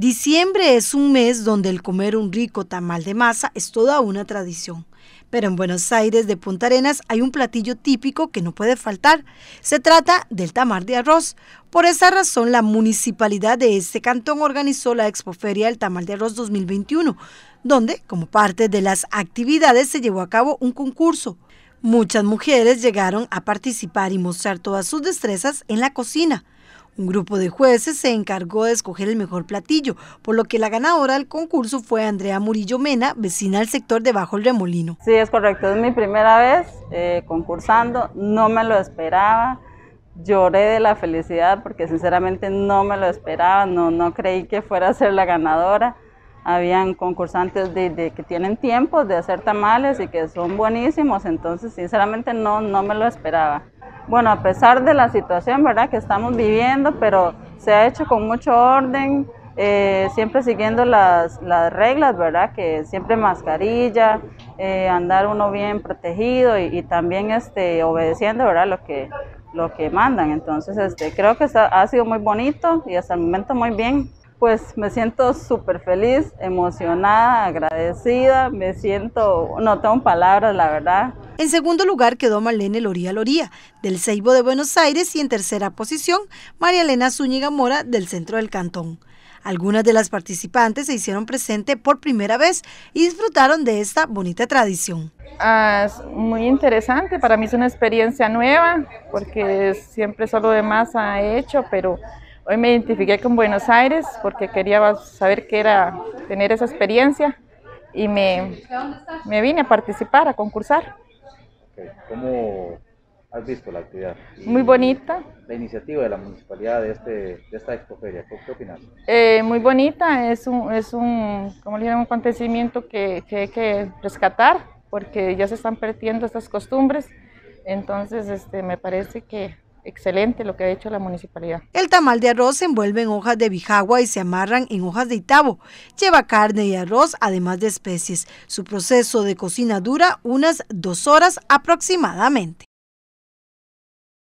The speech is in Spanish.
Diciembre es un mes donde el comer un rico tamal de masa es toda una tradición. Pero en Buenos Aires de Punta Arenas hay un platillo típico que no puede faltar. Se trata del tamar de arroz. Por esa razón, la municipalidad de este cantón organizó la Expoferia del Tamal de Arroz 2021, donde, como parte de las actividades, se llevó a cabo un concurso. Muchas mujeres llegaron a participar y mostrar todas sus destrezas en la cocina. Un grupo de jueces se encargó de escoger el mejor platillo, por lo que la ganadora del concurso fue Andrea Murillo Mena, vecina del sector de Bajo el Remolino. Sí, es correcto, es mi primera vez eh, concursando, no me lo esperaba, lloré de la felicidad porque sinceramente no me lo esperaba, no, no creí que fuera a ser la ganadora. Habían concursantes de, que tienen tiempo de hacer tamales y que son buenísimos, entonces sinceramente no, no me lo esperaba bueno, a pesar de la situación ¿verdad? que estamos viviendo, pero se ha hecho con mucho orden, eh, siempre siguiendo las, las, reglas, ¿verdad? Que siempre mascarilla, eh, andar uno bien protegido y, también este, obedeciendo, ¿verdad? Lo que, lo que mandan. Entonces, este, creo que ha sido muy bonito y hasta el momento muy bien. Pues me siento súper feliz, emocionada, agradecida, me siento, no tengo palabras, la verdad. En segundo lugar quedó Malene Loría Loría, del Ceibo de Buenos Aires, y en tercera posición María Elena Zúñiga Mora, del centro del cantón. Algunas de las participantes se hicieron presente por primera vez y disfrutaron de esta bonita tradición. Ah, muy interesante, para mí es una experiencia nueva, porque siempre solo de masa he hecho, pero hoy me identifiqué con Buenos Aires porque quería saber qué era tener esa experiencia y me vine a participar, a concursar. ¿Cómo has visto la actividad? Muy bonita. La iniciativa de la municipalidad de, este, de esta expoferia, ¿qué, opinas? Eh, muy bonita, es un, es un, como un acontecimiento que, hay que rescatar porque ya se están perdiendo estas costumbres, entonces este, me parece que excelente lo que ha hecho la municipalidad. El tamal de arroz se envuelve en hojas de bijagua y se amarran en hojas de itabo. Lleva carne y arroz, además de especies. Su proceso de cocina dura unas dos horas aproximadamente.